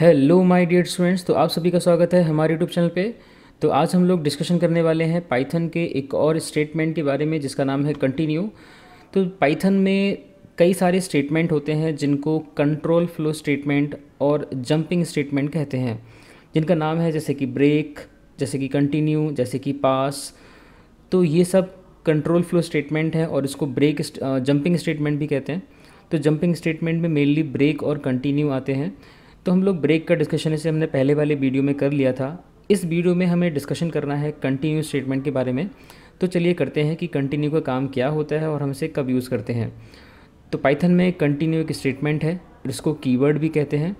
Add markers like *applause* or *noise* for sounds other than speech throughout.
hello my dear students तो आप सभी का स्वागत है हमारे यूट्यूब चैनल पे तो आज हम लोग डिस्कशन करने वाले हैं पाइथन के एक और स्टेटमेंट के बारे में जिसका नाम है कंटिन्यू तो पाइथन में कई सारे स्टेटमेंट होते हैं जिनको कंट्रोल फ्लो स्टेटमेंट और जंपिंग स्टेटमेंट कहते हैं जिनका नाम है जैसे कि ब्रेक जैसे कि कंटिन्यू जैसे कि पास तो ये सब कंट्रोल फ्लो स्टेटमेंट है और इसको ब्रेक जंपिंग स्टेटमेंट भी कहते हैं तो जंपिंग स्टेटमेंट में मेनली ब्रेक और कंटिन्यू आते हैं तो हम लोग ब्रेक का डिस्कशन इसे हमने पहले वाले वीडियो में कर लिया था इस वीडियो में हमें डिस्कशन करना है कंटिन्यू स्टेटमेंट के बारे में तो चलिए करते हैं कि कंटिन्यू का काम क्या होता है और हम इसे कब यूज़ करते हैं तो पाइथन में कंटिन्यू एक स्टेटमेंट है इसको कीवर्ड भी कहते हैं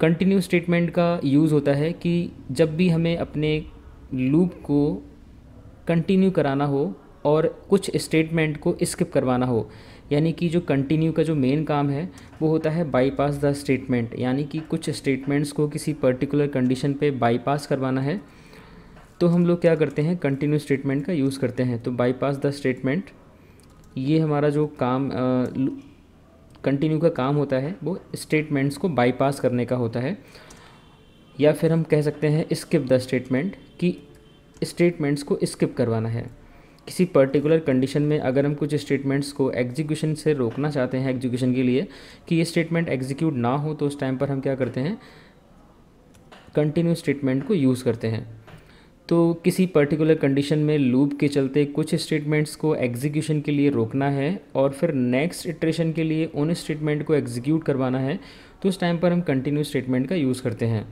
कंटिन्यू स्टेटमेंट का यूज़ होता है कि जब भी हमें अपने लूप को कंटिन्यू कराना हो और कुछ स्टेटमेंट को स्किप करवाना हो यानी कि जो कंटिन्यू का जो मेन काम है वो होता है बाईपास द स्टेटमेंट यानी कि कुछ स्टेटमेंट्स को किसी पर्टिकुलर कंडीशन पे बाईपास करवाना है तो हम लोग क्या करते हैं कंटिन्यू स्टेटमेंट का यूज़ करते हैं तो बाईपास द स्टेटमेंट ये हमारा जो काम कंटिन्यू का काम होता है वो स्टेटमेंट्स को बाईपास करने का होता है या फिर हम कह सकते हैं स्किप द स्टेटमेंट कि स्टेटमेंट्स को स्किप करवाना है किसी पर्टिकुलर कंडीशन में अगर हम कुछ स्टेटमेंट्स को एग्जीक्यूशन से रोकना चाहते हैं एग्जीक्यूशन के लिए कि ये स्टेटमेंट एग्जीक्यूट ना हो तो उस टाइम पर हम क्या करते हैं कंटिन्यू स्टेटमेंट को यूज़ करते हैं तो किसी पर्टिकुलर कंडीशन में लूप के चलते कुछ स्टेटमेंट्स को एग्जीक्यूशन के लिए रोकना है और फिर नेक्स्ट इटरेशन के लिए उन स्टेटमेंट को एग्जीक्यूट करवाना है तो उस टाइम पर हम कंटिन्यू स्टेटमेंट का यूज़ करते हैं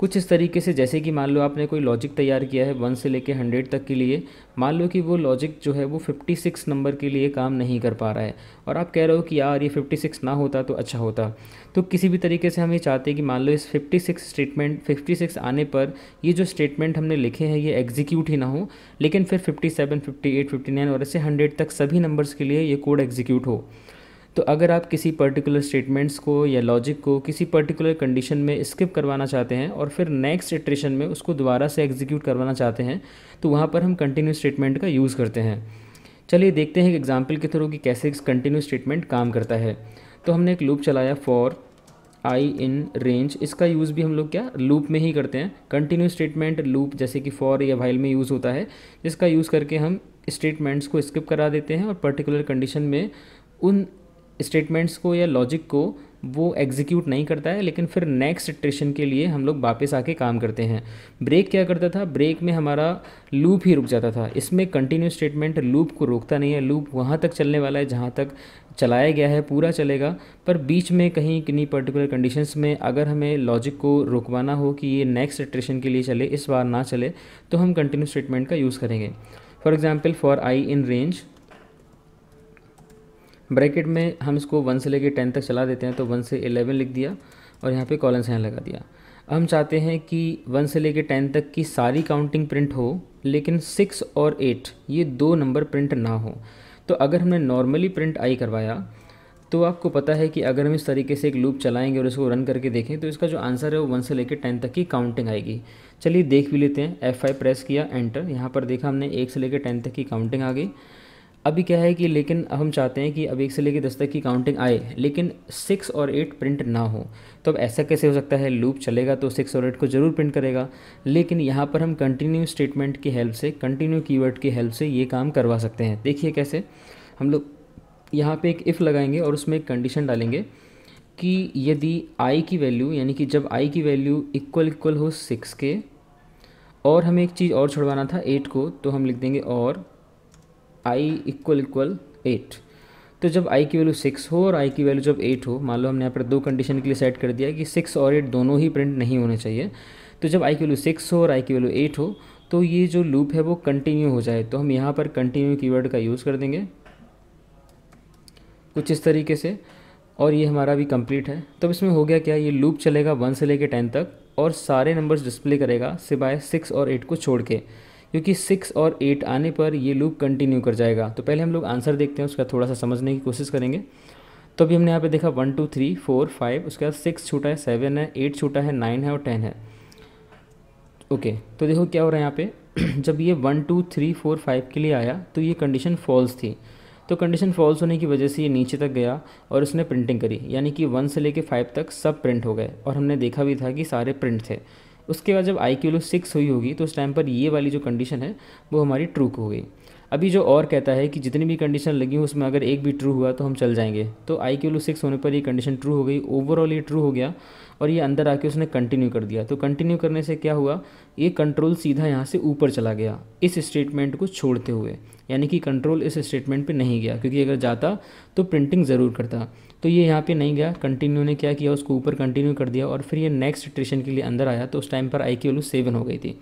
कुछ इस तरीके से जैसे कि मान लो आपने कोई लॉजिक तैयार किया है वन से लेके हंड्रेड तक के लिए मान लो कि वो लॉजिक जो है वो फिफ्टी सिक्स नंबर के लिए काम नहीं कर पा रहा है और आप कह रहे हो कि यार ये फिफ्टी सिक्स ना होता तो अच्छा होता तो किसी भी तरीके से हम ये चाहते हैं कि मान लो इस fifty six statement fifty six आने पर ये जो स्टेटमेंट हमने लिखे हैं ये एग्जीक्यूट ही ना हो लेकिन फिर fifty seven fifty eight fifty nine और ऐसे हंड्रेड तक सभी नंबर्स के लिए ये कोड एग्जीक्यूट हो तो अगर आप किसी पर्टिकुलर स्टेटमेंट्स को या लॉजिक को किसी पर्टिकुलर कंडीशन में स्किप करवाना चाहते हैं और फिर नेक्स्ट इटरेशन में उसको दोबारा से एग्जीक्यूट करवाना चाहते हैं तो वहाँ पर हम कंटिन्यू स्टेटमेंट का यूज़ करते हैं चलिए देखते हैं एक एग्ज़ाम्पल के थ्रू कि कैसे कंटिन्यू स्टेटमेंट काम करता है तो हमने एक लूप चलाया फॉर आई इन रेंज इसका यूज़ भी हम लोग क्या लूप में ही करते हैं कंटिन्यू स्टेटमेंट लूप जैसे कि फॉर या वाइल में यूज़ होता है जिसका यूज़ करके हम स्टेटमेंट्स को स्किप करा देते हैं और पर्टिकुलर कंडीशन में उन स्टेटमेंट्स को या लॉजिक को वो एग्जीक्यूट नहीं करता है लेकिन फिर नेक्स्ट इटरेशन के लिए हम लोग वापस आके काम करते हैं ब्रेक क्या करता था ब्रेक में हमारा लूप ही रुक जाता था इसमें कंटिन्यू स्टेटमेंट लूप को रोकता नहीं है लूप वहाँ तक चलने वाला है जहाँ तक चलाया गया है पूरा चलेगा पर बीच में कहीं किन्हीं पर्टिकुलर कंडीशंस में अगर हमें लॉजिक को रोकवाना हो कि ये नेक्स्ट इटरेशन के लिए चले इस बार ना चले तो हम कंटिन्यू स्टेटमेंट का यूज़ करेंगे for example for I in range bracket में हम इसको वन से लेके टेन तक चला देते हैं तो वन से एलेवन लिख दिया और यहाँ पे कॉलन साइन लगा दिया हम चाहते हैं कि वन से लेके टेन तक की सारी काउंटिंग प्रिंट हो लेकिन सिक्स और एट ये दो नंबर प्रिंट ना हो तो अगर हमने नॉर्मली प्रिंट आई करवाया तो आपको पता है कि अगर हम इस तरीके से एक लूप चलाएंगे और इसको रन करके देखें तो इसका जो आंसर है वो वन से लेकर टेन तक की काउंटिंग आएगी चलिए देख भी लेते हैं एफ आई प्रेस किया एंटर यहाँ पर देखा हमने एक से लेकर टेन तक की काउंटिंग आ गई अभी क्या है कि लेकिन हम चाहते हैं कि अब एक से लेकर दस तक की काउंटिंग आए लेकिन सिक्स और एट प्रिंट ना हो तो अब ऐसा कैसे हो सकता है लूप चलेगा तो सिक्स और एट को ज़रूर प्रिंट करेगा लेकिन यहाँ पर हम कंटिन्यू स्टेटमेंट की हेल्प से कंटिन्यू कीवर्ड की हेल्प से ये काम करवा सकते हैं देखिए कैसे हम लोग यहाँ पर एक इफ़ लगाएंगे और उसमें एक कंडीशन डालेंगे कि यदि आई की वैल्यू यानी कि जब आई की वैल्यू इक्वल इक्वल हो सिक्स के और हमें एक चीज़ और छुड़वाना था एट को तो हम लिख देंगे और आई इक्वल इक्वल एट तो जब आई की वैल्यू सिक्स हो और आई की वैल्यू जब एट हो मान लो हमने यहाँ पर दो कंडीशन के लिए सेट कर दिया कि सिक्स और एट दोनों ही प्रिंट नहीं होने चाहिए तो जब आई की वैल्यू सिक्स हो और आई की वैल्यू एट हो तो ये जो लूप है वो कंटिन्यू हो जाए तो हम यहाँ पर कंटिन्यू कीवर्ड का यूज़ कर देंगे कुछ इस तरीके से और ये हमारा भी कंप्लीट है तब तो इसमें हो गया क्या ये लूप चलेगा वन से लेकर टेन तक और सारे नंबर्स डिस्प्ले करेगा सिवाय सिक्स और एट को छोड़ के क्योंकि सिक्स और एट आने पर ये लूप कंटिन्यू कर जाएगा तो पहले हम लोग आंसर देखते हैं उसका थोड़ा सा समझने की कोशिश करेंगे तो अभी हमने यहाँ पे देखा one two three four five उसके बाद सिक्स छूटा है सेवन है एट छूटा है नाइन है और टेन है ओके तो देखो क्या हो रहा है यहाँ पे *clears throat* जब ये one two three four five के लिए आया तो ये कंडीशन फॉल्स थी तो कंडीशन फॉल्स होने की वजह से ये नीचे तक गया और उसने प्रिंटिंग करी यानी कि वन से लेके फाइव तक सब प्रिंट हो गए और हमने देखा भी था कि सारे प्रिंट थे उसके बाद जब आई की वैल्यू सिक्स हुई होगी तो उस टाइम पर ये वाली जो कंडीशन है वो हमारी ट्रू हो गई अभी जो और कहता है कि जितनी भी कंडीशन लगी हो उसमें अगर एक भी ट्रू हुआ तो हम चल जाएंगे तो आई क्यू सिक्स होने पर ये कंडीशन ट्रू हो गई ओवरऑल ये ट्रू हो गया और ये अंदर आके उसने कंटिन्यू कर दिया तो कंटिन्यू करने से क्या हुआ ये कंट्रोल सीधा यहाँ से ऊपर चला गया इस स्टेटमेंट को छोड़ते हुए यानी कि कंट्रोल इस स्टेटमेंट पे नहीं गया क्योंकि अगर जाता तो प्रिंटिंग ज़रूर करता तो ये यहाँ पे नहीं गया कंटिन्यू ने क्या किया उसको ऊपर कंटिन्यू कर दिया और फिर ये नेक्स्ट ट्रेशन के लिए अंदर आया तो उस टाइम पर आई की वैल्यू सेवन हो गई थी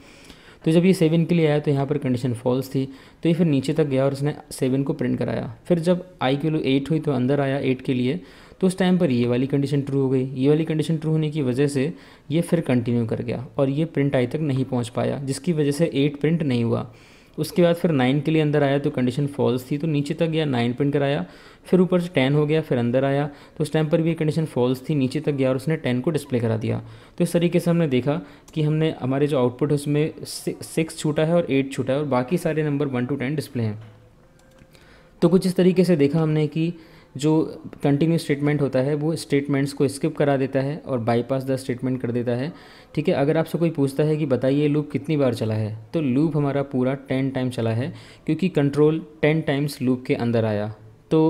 तो जब ये सेवन के लिए आया तो यहाँ पर कंडीशन फॉल्स थी तो ये फिर नीचे तक गया और उसने सेवन को प्रिंट कराया फिर जब आई की वैल्यू एट हुई तो अंदर आया एट के लिए तो उस टाइम पर ये वाली कंडीशन ट्रू हो गई ये वाली कंडीशन ट्रू होने की वजह से ये फिर कंटिन्यू कर गया और ये प्रिंट आई तक नहीं पहुँच पाया जिसकी वजह से एट प्रिंट नहीं हुआ उसके बाद फिर नाइन के लिए अंदर आया तो कंडीशन फॉल्स थी तो नीचे तक गया नाइन प्रिंट कराया फिर ऊपर से टेन हो गया फिर अंदर आया तो उस टाइम पर भी कंडीशन फॉल्स थी नीचे तक गया और उसने टेन को डिस्प्ले करा दिया तो इस तरीके से हमने देखा कि हमने हमारे जो आउटपुट है उसमें सिक्स छूटा है और एट छूटा है और बाकी सारे number one two ten display हैं तो कुछ इस तरीके से देखा हमने कि जो कंटिन्यू स्टेटमेंट होता है वो स्टेटमेंट्स को स्किप करा देता है और बाईपास द स्टेटमेंट कर देता है ठीक है अगर आपसे कोई पूछता है कि बताइए लूप कितनी बार चला है तो लूप हमारा पूरा टेन टाइम चला है क्योंकि कंट्रोल टेन टाइम्स लूप के अंदर आया तो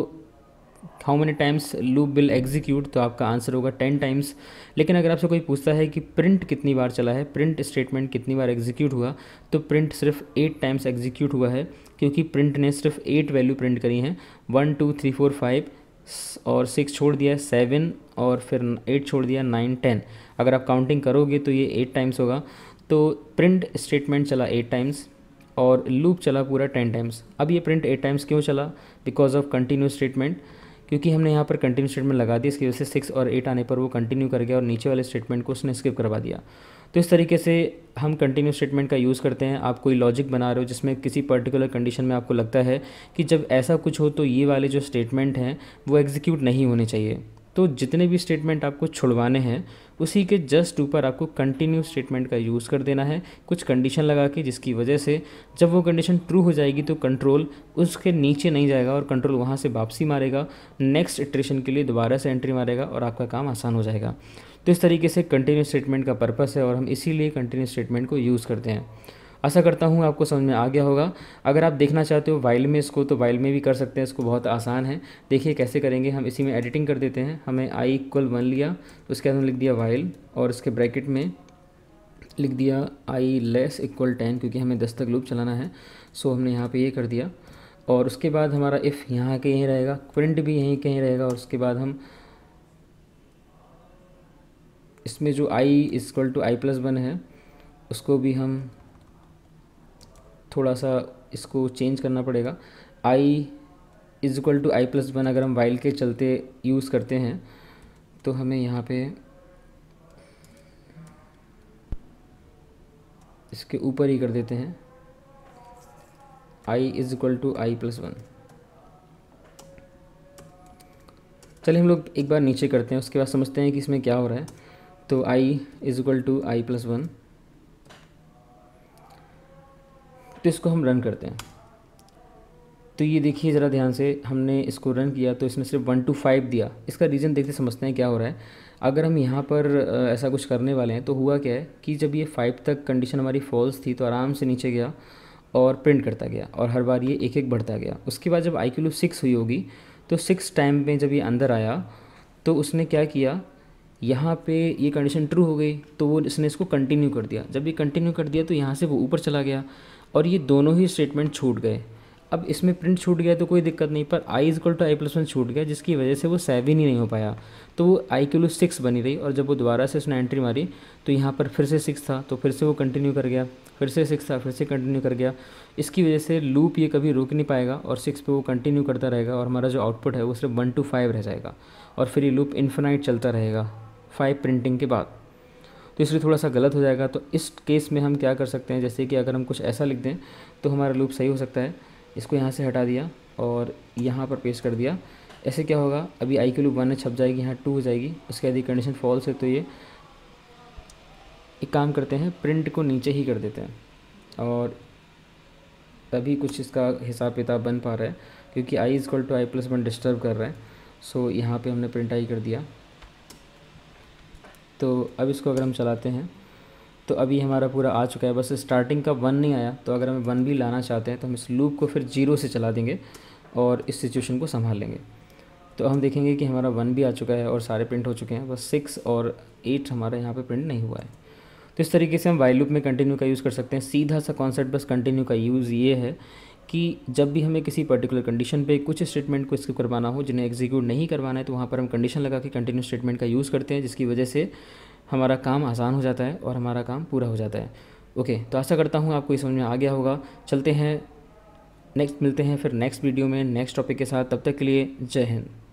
how many times loop will execute तो आपका आंसर होगा टेन टाइम्स लेकिन अगर आपसे कोई पूछता है कि प्रिंट कितनी बार चला है प्रिंट स्टेटमेंट कितनी बार एग्जीक्यूट हुआ तो प्रिंट सिर्फ एट टाइम्स एग्जीक्यूट हुआ है क्योंकि प्रिंट ने सिर्फ एट वैल्यू प्रिंट करी हैं one two three four five और सिक्स छोड़ दिया सेवन और फिर एट छोड़ दिया नाइन टेन अगर आप काउंटिंग करोगे तो ये एट टाइम्स होगा तो प्रिंट स्टेटमेंट चला एट टाइम्स और लूप चला पूरा टेन टाइम्स अब ये प्रिंट एट टाइम्स क्यों चला बिकॉज ऑफ कंटिन्यू स्टेटमेंट क्योंकि हमने यहाँ पर कंटिन्यू स्टेटमेंट लगा दी इसकी वजह से सिक्स और एट आने पर वो कंटिन्यू कर गया और नीचे वाले स्टेटमेंट को उसने स्किप करवा दिया तो इस तरीके से हम कंटिन्यू स्टेटमेंट का यूज़ करते हैं आप कोई लॉजिक बना रहे हो जिसमें किसी पर्टिकुलर कंडीशन में आपको लगता है कि जब ऐसा कुछ हो तो ये वाले जो स्टेटमेंट हैं वो एग्जीक्यूट नहीं होने चाहिए तो जितने भी स्टेटमेंट आपको छुड़वाने हैं उसी के जस्ट ऊपर आपको कंटिन्यू स्टेटमेंट का यूज़ कर देना है कुछ कंडीशन लगा के जिसकी वजह से जब वो कंडीशन ट्रू हो जाएगी तो कंट्रोल उसके नीचे नहीं जाएगा और कंट्रोल वहाँ से वापसी मारेगा नेक्स्ट इटरेशन के लिए दोबारा से एंट्री मारेगा और आपका काम आसान हो जाएगा तो इस तरीके से कंटिन्यूस स्टेटमेंट का पर्पस है और हम इसीलिए कंटिन्यू स्टेटमेंट को यूज़ करते हैं आशा करता हूँ आपको समझ में आ गया होगा अगर आप देखना चाहते हो वाइल में इसको तो वाइल में भी कर सकते हैं इसको बहुत आसान है देखिए कैसे करेंगे हम इसी में एडिटिंग कर देते हैं हमें आई इक्वल वन लिया उसके बाद हम लिख दिया वाइल और उसके ब्रैकेट में लिख दिया आई लेस इक्वल टेन क्योंकि हमें दस तक लूप चलाना है सो हमने यहाँ पर ये कर दिया और उसके बाद हमारा इफ़ यहाँ के यहीं रहेगा प्रिंट भी यहीं कहीं रहेगा और उसके बाद हम इसमें जो I is equal to I plus one है उसको भी हम थोड़ा सा इसको चेंज करना पड़ेगा I is equal to I plus one अगर हम वाइल के चलते यूज़ करते हैं तो हमें यहाँ पे इसके ऊपर ही कर देते हैं I is equal to I plus one चलिए हम लोग एक बार नीचे करते हैं उसके बाद समझते हैं कि इसमें क्या हो रहा है तो i is equal to I plus one तो इसको हम रन करते हैं तो ये देखिए ज़रा ध्यान से हमने इसको रन किया तो इसने सिर्फ वन टू फाइव दिया इसका रीज़न देखते समझते हैं क्या हो रहा है अगर हम यहाँ पर ऐसा कुछ करने वाले हैं तो हुआ क्या है कि जब ये फाइव तक कंडीशन हमारी फॉल्स थी तो आराम से नीचे गया और प्रिंट करता गया और हर बार ये एक एक बढ़ता गया उसके बाद जब आई क्यू सिक्स हुई होगी तो सिक्स टाइम में जब ये अंदर आया तो उसने क्या किया यहाँ पे ये कंडीशन ट्रू हो गई तो वो इसने इसको कंटिन्यू कर दिया जब ये कंटिन्यू कर दिया तो यहाँ से वो ऊपर चला गया और ये दोनों ही स्टेटमेंट छूट गए अब इसमें प्रिंट छूट गया तो कोई दिक्कत नहीं पर I is equal to I plus one छूट गया जिसकी वजह से वो सेवन ही नहीं हो पाया तो वो आई क्यू सिक्स बनी रही और जब वो दोबारा से उसने एंट्री मारी तो यहाँ पर फिर से सिक्स था तो फिर से वो कंटिन्यू कर गया फिर से सिक्स था फिर से कंटिन्यू कर गया इसकी वजह से लूप ये कभी रुक नहीं पाएगा और सिक्स पे वो कंटिन्यू करता रहेगा और हमारा जो आउटपुट है वो सिर्फ वन टू फाइव रह जाएगा और फिर ये लूप इन्फिनाइट चलता रहेगा फाइव प्रिंटिंग के बाद तो इसलिए थोड़ा सा गलत हो जाएगा तो इस केस में हम क्या कर सकते हैं जैसे कि अगर हम कुछ ऐसा लिख दें तो हमारा लूप सही हो सकता है इसको यहाँ से हटा दिया और यहाँ पर पेश कर दिया ऐसे क्या होगा अभी आई की लूप वन छप जाएगी यहाँ टू हो जाएगी उसके यदि कंडीशन फॉल्स है तो ये एक काम करते हैं प्रिंट को नीचे ही कर देते हैं और तभी कुछ इसका हिसाब किताब बन पा रहा है क्योंकि I is equal to I plus one disturb कर रहा है सो यहाँ पे हमने प्रिंट आई कर दिया तो अब इसको अगर हम चलाते हैं तो अभी हमारा पूरा आ चुका है बस स्टार्टिंग का वन नहीं आया तो अगर हम वन भी लाना चाहते हैं तो हम इस लूप को फिर जीरो से चला देंगे और इस सिचुएशन को संभाल लेंगे तो हम देखेंगे कि हमारा वन भी आ चुका है और सारे प्रिंट हो चुके हैं बस सिक्स और एट हमारा यहाँ पर प्रिंट नहीं हुआ है तो इस तरीके से हम वाई लूप में कंटिन्यू का यूज़ कर सकते हैं सीधा सा कॉन्सेप्ट बस कंटिन्यू का यूज़ ये है कि जब भी हमें किसी पर्टिकुलर कंडीशन पे कुछ स्टेटमेंट को स्किप करवाना हो जिन्हें एग्जीक्यूट नहीं करवाना है तो वहाँ पर हम कंडीशन लगा के कंटिन्यू स्टेटमेंट का यूज़ करते हैं जिसकी वजह से हमारा काम आसान हो जाता है और हमारा काम पूरा हो जाता है ओके तो आशा करता हूँ आपको ये समझ में आ गया होगा चलते हैं नेक्स्ट मिलते हैं फिर नेक्स्ट वीडियो में नेक्स्ट टॉपिक के साथ तब तक के लिए जय हिंद